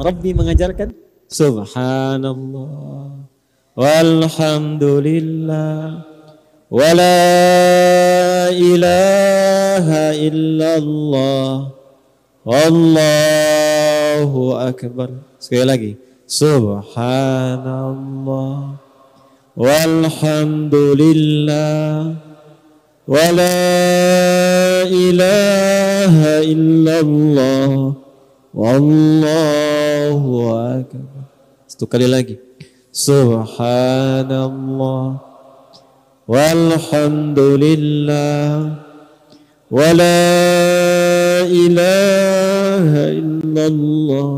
Rabbi mengajarkan Subhanallah Walhamdulillah Wala ilaha illallah Allahu Akbar Sekali lagi Subhanallah Walhamdulillah Wala ilaha illallah Wallahu akbar. Satu kali lagi. Subhanallah walhamdulillah wala ilaha illallah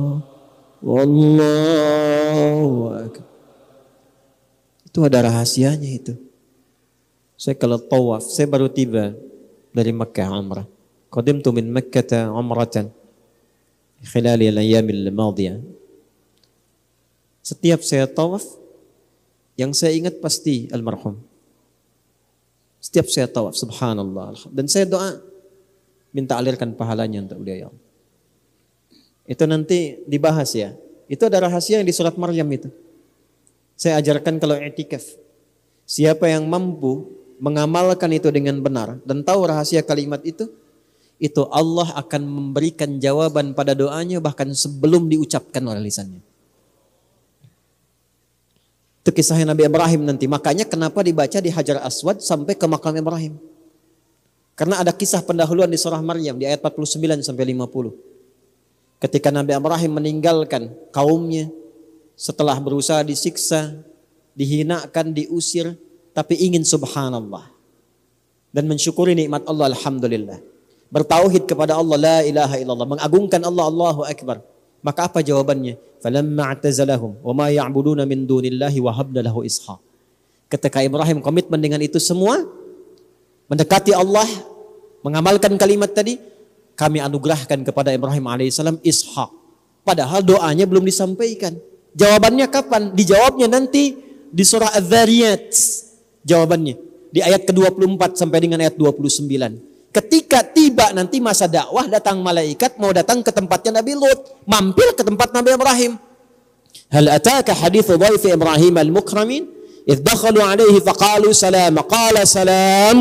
wallahu akbar. Itu ada rahasianya itu. Saya kalau tawaf, saya baru tiba dari Mekah umrah. Qadimtu min Makkah umratan khilali al-ayyamil madiyah. Setiap saya tawaf yang saya ingat pasti almarhum. Setiap saya tawaf subhanallah dan saya doa minta alirkan pahalanya untuk beliau ya Itu nanti dibahas ya. Itu ada rahasia yang di surat Maryam itu. Saya ajarkan kalau etikaf. Siapa yang mampu mengamalkan itu dengan benar dan tahu rahasia kalimat itu, itu Allah akan memberikan jawaban pada doanya bahkan sebelum diucapkan oleh lisannya. Itu kisahnya Nabi Ibrahim nanti. Makanya kenapa dibaca di Hajar Aswad sampai ke makam Ibrahim. Karena ada kisah pendahuluan di surah Maryam di ayat 49 sampai 50. Ketika Nabi Ibrahim meninggalkan kaumnya setelah berusaha disiksa, dihinakan, diusir, tapi ingin subhanallah dan mensyukuri nikmat Allah alhamdulillah bertauhid kepada Allah la ilaha illallah mengagungkan Allah Allahu akbar maka apa jawabannya falamma atazalahum wa ma ya'buduna min dunillahi wa habna lahu isha ketika Ibrahim komitmen dengan itu semua mendekati Allah mengamalkan kalimat tadi kami anugerahkan kepada Ibrahim alaihissalam isha padahal doanya belum disampaikan jawabannya kapan dijawabnya nanti di surah adz-dzariyat jawabannya di ayat ke-24 sampai dengan ayat 29 Ketika tiba nanti masa dakwah datang malaikat mau datang ke tempatnya Nabi Lut, mampir ke tempat Nabi Ibrahim. Hal ataka hadithu dhaifi Ibrahim al-mukramin? إذ 'alaihi عليه salam, qala salam. سلام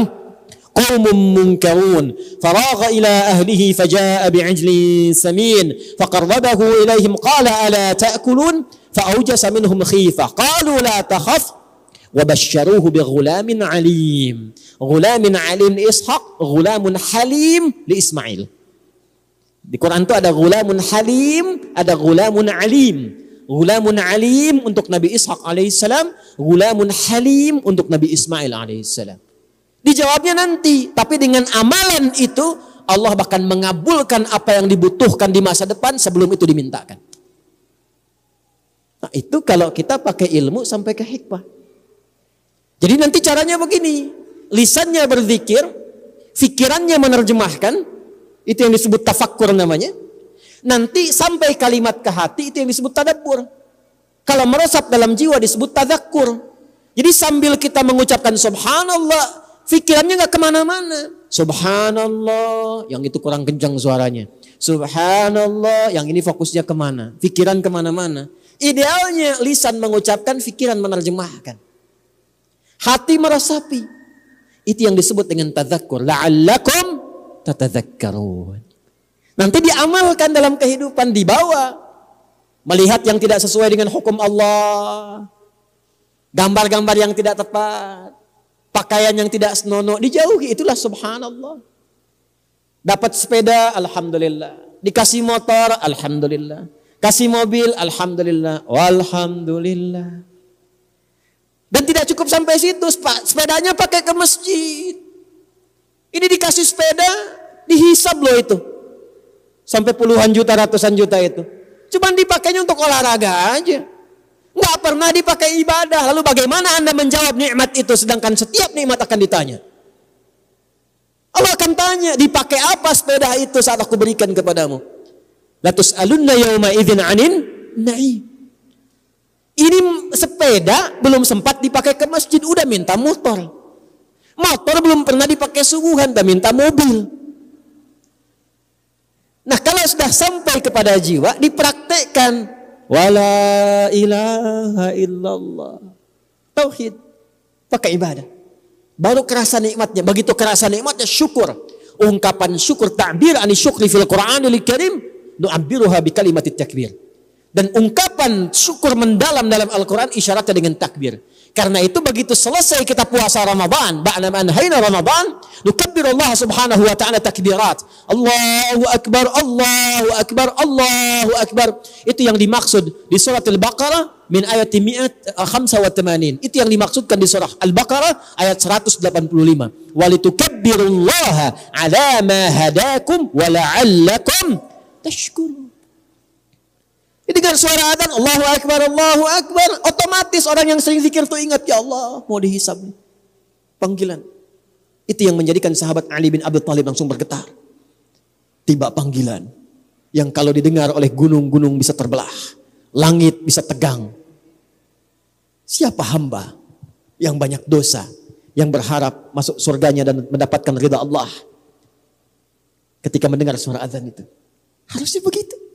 قوم منكرون فراغ إلى أهله فجاء بعجل سمين فقربه إليهم قال ألا تأكلون فأوجس منهم خيفة قالوا لا تخف وبشروه بغلام عليم غلام alim. إسحاق غلام حليم لإسماعيل Di Quran itu ada gulamun halim, ada gulamun alim. Gulamun alim untuk Nabi Ishaq alaihissalam, gulamun halim untuk Nabi Ismail alaihissalam. Dijawabnya nanti, tapi dengan amalan itu Allah bahkan mengabulkan apa yang dibutuhkan di masa depan sebelum itu dimintakan. Nah, itu kalau kita pakai ilmu sampai ke hikmah. Jadi nanti caranya begini. Lisannya berzikir, fikirannya menerjemahkan, itu yang disebut tafakkur namanya. Nanti sampai kalimat ke hati itu yang disebut tadabbur. Kalau merosap dalam jiwa disebut tadakkur. Jadi sambil kita mengucapkan subhanallah, fikirannya nggak kemana-mana. Subhanallah, yang itu kurang kencang suaranya. Subhanallah, yang ini fokusnya kemana? Fikiran kemana-mana. Idealnya lisan mengucapkan, fikiran menerjemahkan. Hati meresapi. Itu yang disebut dengan tadzakur. La'allakum tatadzakkarun. Nanti diamalkan dalam kehidupan di bawah Melihat yang tidak sesuai dengan hukum Allah. Gambar-gambar yang tidak tepat. Pakaian yang tidak senonoh. Dijauhi. Itulah subhanallah. Dapat sepeda, Alhamdulillah. Dikasih motor, Alhamdulillah. Kasih mobil, Alhamdulillah. Walhamdulillah. Dan tidak cukup sampai situ, sepedanya pakai ke masjid. Ini dikasih sepeda, dihisab loh itu. Sampai puluhan juta, ratusan juta itu. Cuman dipakainya untuk olahraga aja. Nggak pernah dipakai ibadah. Lalu bagaimana Anda menjawab nikmat itu sedangkan setiap nikmat akan ditanya? Allah akan tanya, dipakai apa sepeda itu saat aku berikan kepadamu? Latus alunna yauma idzin anin naim. Ini sepeda belum sempat dipakai ke masjid, udah minta motor. Motor belum pernah dipakai subuhan, udah minta mobil. Nah kalau sudah sampai kepada jiwa, dipraktekkan. Wala ilaha illallah. Tauhid. Pakai ibadah. Baru kerasa nikmatnya. Begitu kerasa nikmatnya, syukur. Ungkapan syukur, takbir, anis syukri fil Qur'anil karim. Nu'abbiruha bi kalimatit takbir. Dan ungkapan syukur mendalam dalam Al-Quran isyaratnya dengan takbir. Karena itu begitu selesai kita puasa Ramadan, ba'da man hayna Ramadan, Allah subhanahu wa ta'ala takbirat. Allahu akbar, Allahu akbar, Allahu akbar. Itu yang dimaksud di surat Al-Baqarah min ayat 185. Eh, itu yang dimaksudkan di surah Al-Baqarah ayat 185. Walitukabbirullaha ala ma hadakum wa la'allakum tashkurun. Dengan suara adzan Allahu Akbar, Allahu Akbar. Otomatis orang yang sering zikir itu ingat ya Allah mau dihisab. Panggilan. Itu yang menjadikan sahabat Ali bin Abi Thalib langsung bergetar. Tiba panggilan. Yang kalau didengar oleh gunung-gunung bisa terbelah. Langit bisa tegang. Siapa hamba yang banyak dosa. Yang berharap masuk surganya dan mendapatkan ridha Allah. Ketika mendengar suara azan itu. Harusnya begitu.